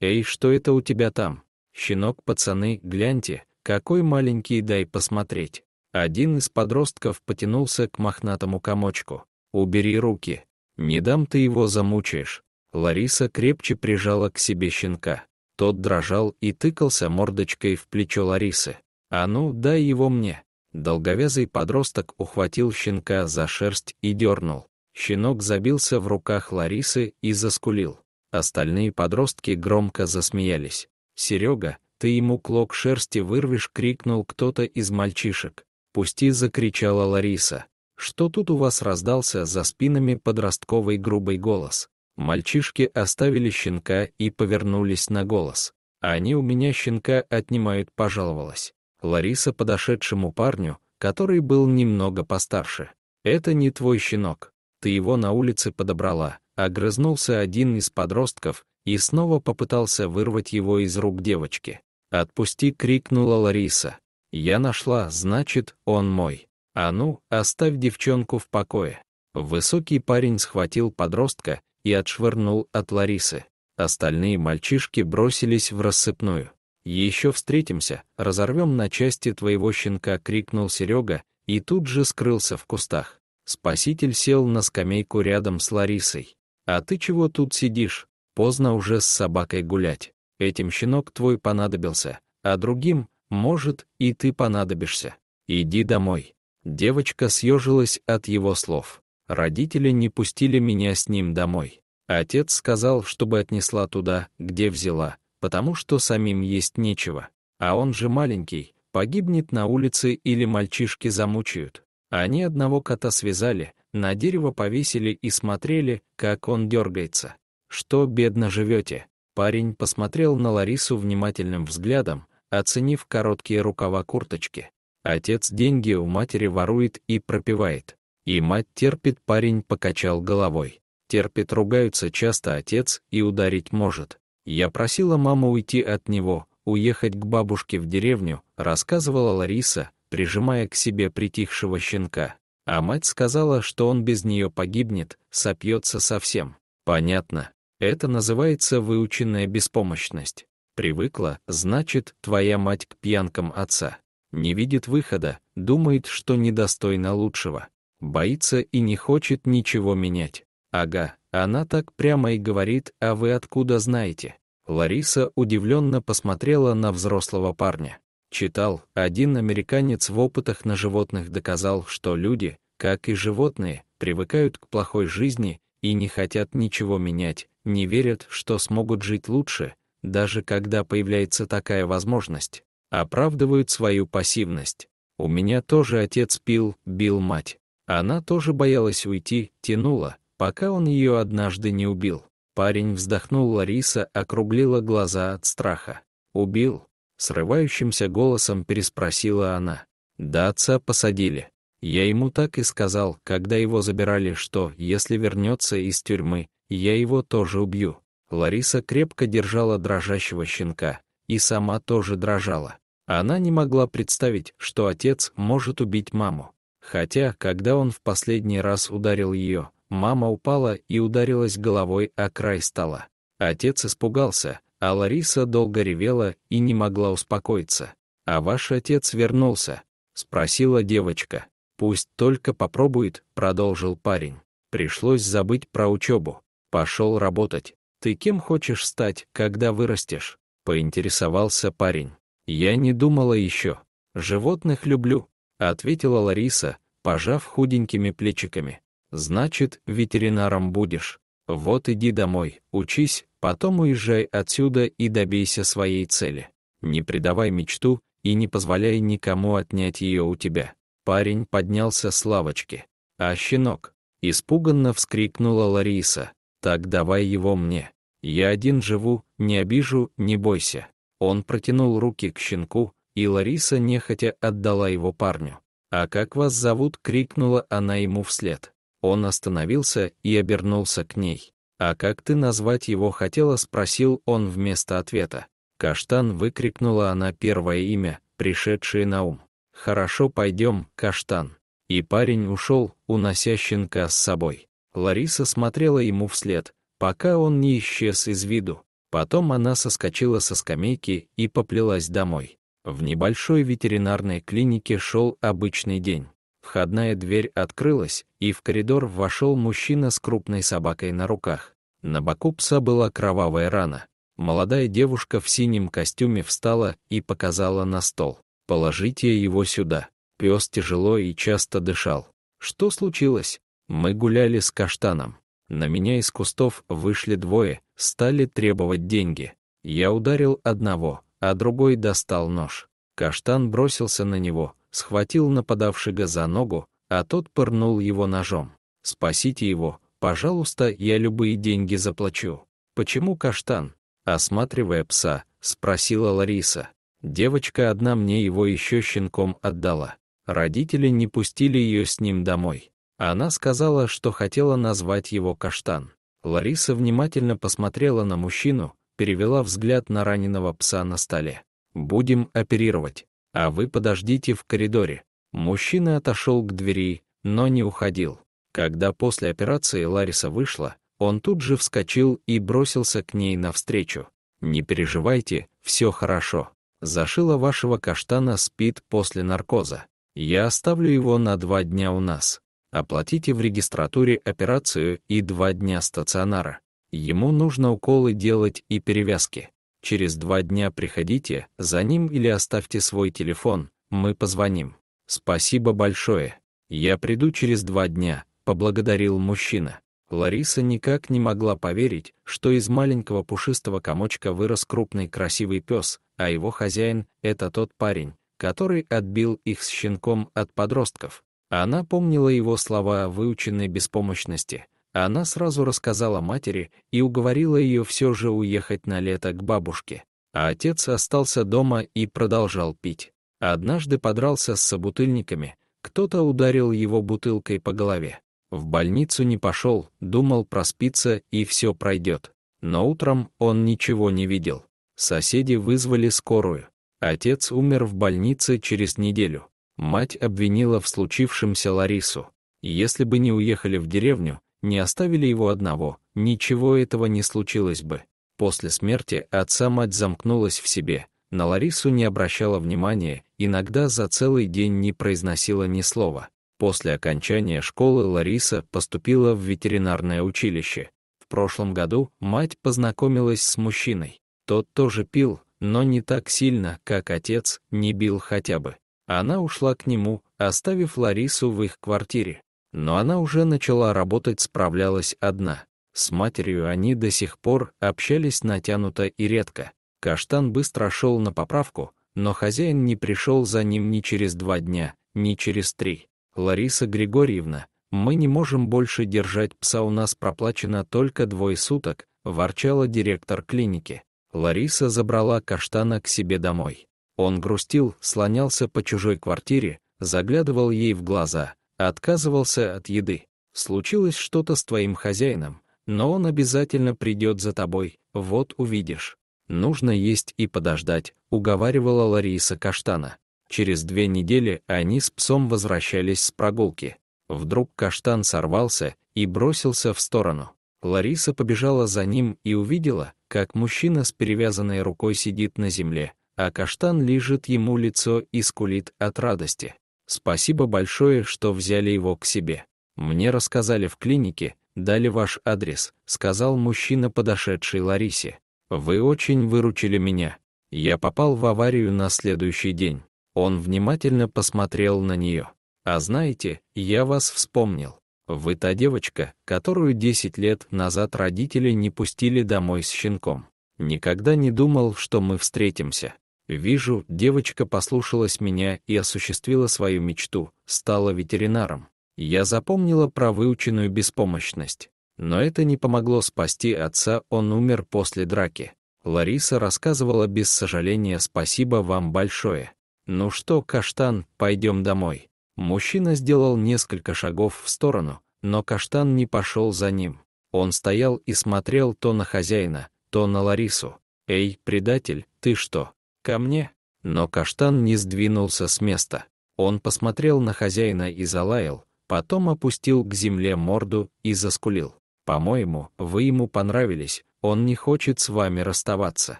«Эй, что это у тебя там? Щенок, пацаны, гляньте, какой маленький, дай посмотреть». Один из подростков потянулся к мохнатому комочку. «Убери руки. Не дам ты его замучаешь». Лариса крепче прижала к себе щенка. Тот дрожал и тыкался мордочкой в плечо Ларисы. «А ну, дай его мне». Долговязый подросток ухватил щенка за шерсть и дернул. Щенок забился в руках Ларисы и заскулил. Остальные подростки громко засмеялись. «Серега, ты ему клок шерсти вырвешь!» — крикнул кто-то из мальчишек. «Пусти!» — закричала Лариса. Что тут у вас раздался за спинами подростковый грубый голос? Мальчишки оставили щенка и повернулись на голос. А «Они у меня щенка отнимают», — пожаловалась. Лариса подошедшему парню, который был немного постарше. «Это не твой щенок. Ты его на улице подобрала. Огрызнулся один из подростков и снова попытался вырвать его из рук девочки. «Отпусти!» — крикнула Лариса. «Я нашла, значит, он мой. А ну, оставь девчонку в покое». Высокий парень схватил подростка и отшвырнул от Ларисы. Остальные мальчишки бросились в рассыпную. «Еще встретимся, разорвем на части твоего щенка!» — крикнул Серега и тут же скрылся в кустах. Спаситель сел на скамейку рядом с Ларисой. «А ты чего тут сидишь? Поздно уже с собакой гулять. Этим щенок твой понадобился, а другим, может, и ты понадобишься. Иди домой». Девочка съежилась от его слов. Родители не пустили меня с ним домой. Отец сказал, чтобы отнесла туда, где взяла, потому что самим есть нечего. А он же маленький, погибнет на улице или мальчишки замучают. Они одного кота связали, на дерево повесили и смотрели, как он дергается. «Что бедно живете?» Парень посмотрел на Ларису внимательным взглядом, оценив короткие рукава курточки. Отец деньги у матери ворует и пропивает. И мать терпит, парень покачал головой. Терпит, ругаются часто отец и ударить может. Я просила маму уйти от него, уехать к бабушке в деревню, рассказывала Лариса, прижимая к себе притихшего щенка. А мать сказала, что он без нее погибнет, сопьется совсем. Понятно. Это называется выученная беспомощность. Привыкла, значит, твоя мать к пьянкам отца. Не видит выхода, думает, что недостойна лучшего. Боится и не хочет ничего менять. Ага, она так прямо и говорит, а вы откуда знаете? Лариса удивленно посмотрела на взрослого парня. Читал, один американец в опытах на животных доказал, что люди, как и животные, привыкают к плохой жизни и не хотят ничего менять, не верят, что смогут жить лучше, даже когда появляется такая возможность, оправдывают свою пассивность. У меня тоже отец пил, бил мать. Она тоже боялась уйти, тянула, пока он ее однажды не убил. Парень вздохнул, Лариса округлила глаза от страха. Убил, Срывающимся голосом переспросила она. «Да отца посадили. Я ему так и сказал, когда его забирали, что, если вернется из тюрьмы, я его тоже убью». Лариса крепко держала дрожащего щенка и сама тоже дрожала. Она не могла представить, что отец может убить маму. Хотя, когда он в последний раз ударил ее, мама упала и ударилась головой о край стола. Отец испугался, а Лариса долго ревела и не могла успокоиться. «А ваш отец вернулся?» — спросила девочка. «Пусть только попробует», — продолжил парень. «Пришлось забыть про учебу. Пошел работать. Ты кем хочешь стать, когда вырастешь?» — поинтересовался парень. «Я не думала еще. Животных люблю», — ответила Лариса, пожав худенькими плечиками. «Значит, ветеринаром будешь. Вот иди домой, учись, Потом уезжай отсюда и добейся своей цели. Не предавай мечту и не позволяй никому отнять ее у тебя. Парень поднялся с лавочки. А щенок? Испуганно вскрикнула Лариса. Так давай его мне. Я один живу, не обижу, не бойся. Он протянул руки к щенку, и Лариса нехотя отдала его парню. «А как вас зовут?» — крикнула она ему вслед. Он остановился и обернулся к ней. «А как ты назвать его хотела?» — спросил он вместо ответа. «Каштан!» — выкрикнула она первое имя, пришедшее на ум. «Хорошо, пойдем, Каштан!» И парень ушел, унося щенка с собой. Лариса смотрела ему вслед, пока он не исчез из виду. Потом она соскочила со скамейки и поплелась домой. В небольшой ветеринарной клинике шел обычный день. Входная дверь открылась, и в коридор вошел мужчина с крупной собакой на руках. На боку пса была кровавая рана. Молодая девушка в синем костюме встала и показала на стол. «Положите его сюда». Пес тяжело и часто дышал. «Что случилось?» «Мы гуляли с каштаном. На меня из кустов вышли двое, стали требовать деньги. Я ударил одного, а другой достал нож. Каштан бросился на него, схватил нападавшего за ногу, а тот пырнул его ножом. «Спасите его, пожалуйста, я любые деньги заплачу». «Почему каштан?» Осматривая пса, спросила Лариса. Девочка одна мне его еще щенком отдала. Родители не пустили ее с ним домой. Она сказала, что хотела назвать его каштан. Лариса внимательно посмотрела на мужчину, перевела взгляд на раненого пса на столе. «Будем оперировать. А вы подождите в коридоре. Мужчина отошел к двери, но не уходил. Когда после операции Лариса вышла, он тут же вскочил и бросился к ней навстречу. «Не переживайте, все хорошо. Зашила вашего каштана спит после наркоза. Я оставлю его на два дня у нас. Оплатите в регистратуре операцию и два дня стационара. Ему нужно уколы делать и перевязки. Через два дня приходите за ним или оставьте свой телефон, мы позвоним. Спасибо большое. Я приду через два дня, поблагодарил мужчина. Лариса никак не могла поверить, что из маленького пушистого комочка вырос крупный красивый пес, а его хозяин — это тот парень, который отбил их с щенком от подростков. Она помнила его слова о выученной беспомощности — она сразу рассказала матери и уговорила ее все же уехать на лето к бабушке. А отец остался дома и продолжал пить. Однажды подрался с собутыльниками, кто-то ударил его бутылкой по голове. В больницу не пошел, думал проспится и все пройдет. Но утром он ничего не видел. Соседи вызвали скорую. Отец умер в больнице через неделю. Мать обвинила в случившемся Ларису. Если бы не уехали в деревню, не оставили его одного, ничего этого не случилось бы. После смерти отца мать замкнулась в себе, на Ларису не обращала внимания, иногда за целый день не произносила ни слова. После окончания школы Лариса поступила в ветеринарное училище. В прошлом году мать познакомилась с мужчиной. Тот тоже пил, но не так сильно, как отец, не бил хотя бы. Она ушла к нему, оставив Ларису в их квартире. Но она уже начала работать, справлялась одна. С матерью они до сих пор общались натянуто и редко. Каштан быстро шел на поправку, но хозяин не пришел за ним ни через два дня, ни через три. «Лариса Григорьевна, мы не можем больше держать пса, у нас проплачено только двое суток», — ворчала директор клиники. Лариса забрала каштана к себе домой. Он грустил, слонялся по чужой квартире, заглядывал ей в глаза, отказывался от еды. Случилось что-то с твоим хозяином, но он обязательно придет за тобой, вот увидишь. Нужно есть и подождать, уговаривала Лариса Каштана. Через две недели они с псом возвращались с прогулки. Вдруг каштан сорвался и бросился в сторону. Лариса побежала за ним и увидела, как мужчина с перевязанной рукой сидит на земле, а каштан лежит ему лицо и скулит от радости. Спасибо большое, что взяли его к себе. Мне рассказали в клинике, дали ваш адрес», — сказал мужчина, подошедший Ларисе. «Вы очень выручили меня. Я попал в аварию на следующий день». Он внимательно посмотрел на нее. «А знаете, я вас вспомнил. Вы та девочка, которую 10 лет назад родители не пустили домой с щенком. Никогда не думал, что мы встретимся. Вижу, девочка послушалась меня и осуществила свою мечту, стала ветеринаром. Я запомнила про выученную беспомощность. Но это не помогло спасти отца, он умер после драки. Лариса рассказывала без сожаления «Спасибо вам большое». «Ну что, Каштан, пойдем домой». Мужчина сделал несколько шагов в сторону, но Каштан не пошел за ним. Он стоял и смотрел то на хозяина, то на Ларису. «Эй, предатель, ты что?» ко мне, но каштан не сдвинулся с места. Он посмотрел на хозяина и залаял, потом опустил к земле морду и заскулил. «По-моему, вы ему понравились, он не хочет с вами расставаться».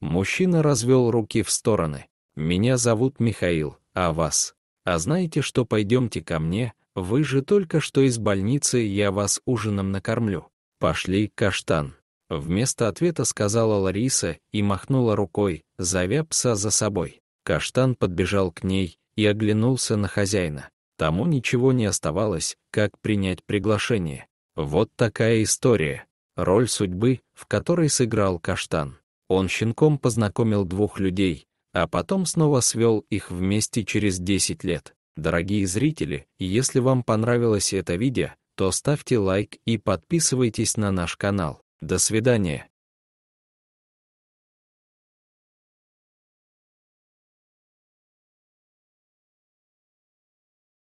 Мужчина развел руки в стороны. «Меня зовут Михаил, а вас? А знаете что, пойдемте ко мне, вы же только что из больницы, я вас ужином накормлю». «Пошли, каштан». Вместо ответа сказала Лариса и махнула рукой, зовя пса за собой. Каштан подбежал к ней и оглянулся на хозяина. Тому ничего не оставалось, как принять приглашение. Вот такая история. Роль судьбы, в которой сыграл Каштан. Он щенком познакомил двух людей, а потом снова свел их вместе через 10 лет. Дорогие зрители, если вам понравилось это видео, то ставьте лайк и подписывайтесь на наш канал. До свидания.